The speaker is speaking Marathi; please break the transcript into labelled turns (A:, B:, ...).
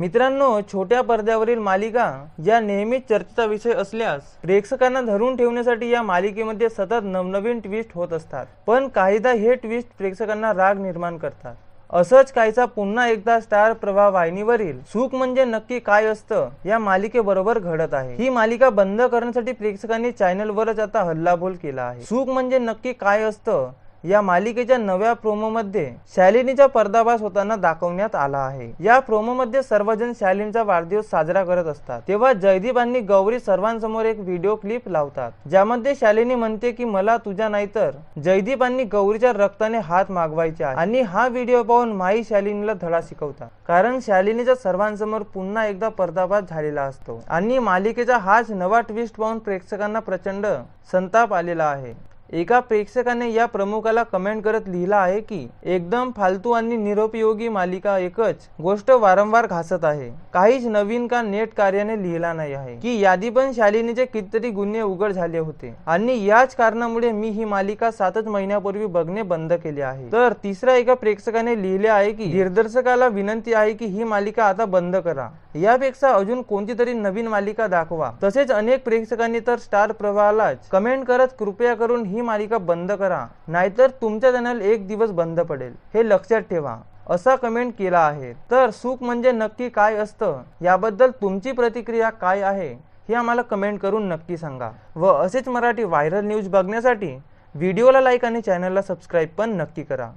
A: मित्रांनो छोट्या पडद्यावरील मालिका ज्या नेहमीच चर्चेचा विषय असल्यास प्रेक्षकांना धरून ठेवण्यासाठी या मालिकेमध्ये सतत नवनवीन ट्विस्ट होत असतात पण काहीदा हे ट्विस्ट प्रेक्षकांना राग निर्माण करतात असंच काहीचा पुन्हा एकदा स्टार प्रवाह वाहिनीवरील सुख म्हणजे नक्की काय असतं या मालिकेबरोबर घडत आहे ही मालिका बंद करण्यासाठी प्रेक्षकांनी चॅनलवरच आता हल्लाबोल केला आहे सुख म्हणजे नक्की काय असतं या मालिकेच्या नव्या प्रोमोमध्ये शालिनीचा पर्दाभास होताना दाखवण्यात आला आहे या प्रोमोमध्ये सर्वजण शालिनीचा वाढदिवस साजरा करत असतात तेव्हा जयदीपांनी गौरी सर्वांसमोर एक व्हिडिओ क्लिप लावतात ज्यामध्ये शालिनी म्हणते की मला तुझ्या नाहीतर जयदीपांनी गौरीच्या रक्ताने हात मागवायचे आहे आणि हा व्हिडिओ पाहून माई शालिनीला धडा शिकवतात कारण शालिनीचा सर्वांसमोर पुन्हा एकदा पर्दाभास झालेला असतो आणि मालिकेचा हाच नवा ट्विस्ट पाहून प्रेक्षकांना प्रचंड संताप आलेला आहे एका प्रेक्षकाने या प्रमुखाला कमेंट करत लिहिला आहे की एकदम फालतू आणि निरुपयोगी मालिका एकच गोष्ट वारंवार घासत आहे काहीच नवीन का नेट कार्याने लिहिला नाही आहे की यादी पण शालिनीचे कितीतरी गुन्हे उघड झाले होते आणि याच कारणामुळे मी ही मालिका सातच महिन्यापूर्वी बघणे बंद केले आहे तर तिसऱ्या एका प्रेक्षकाने लिहिले आहे की दिग्दर्शकाला विनंती आहे की ही मालिका आता बंद करा यापेक्षा अजून कोणती तरी नवीन मालिका दाखवा तसेच अनेक प्रेक्षकांनी तर स्टार प्रवाहाला कमेंट करत कृपया करून ही मालिका बंद करा नाहीतर तुमचा चॅनल एक दिवस बंद पडेल हे लक्षात ठेवा असा कमेंट केला आहे तर सुख म्हणजे नक्की काय असतं याबद्दल तुमची प्रतिक्रिया काय आहे हे आम्हाला कमेंट करून नक्की सांगा व असेच मराठी व्हायरल न्यूज बघण्यासाठी व्हिडिओला लाईक आणि चॅनलला सबस्क्राईब पण नक्की करा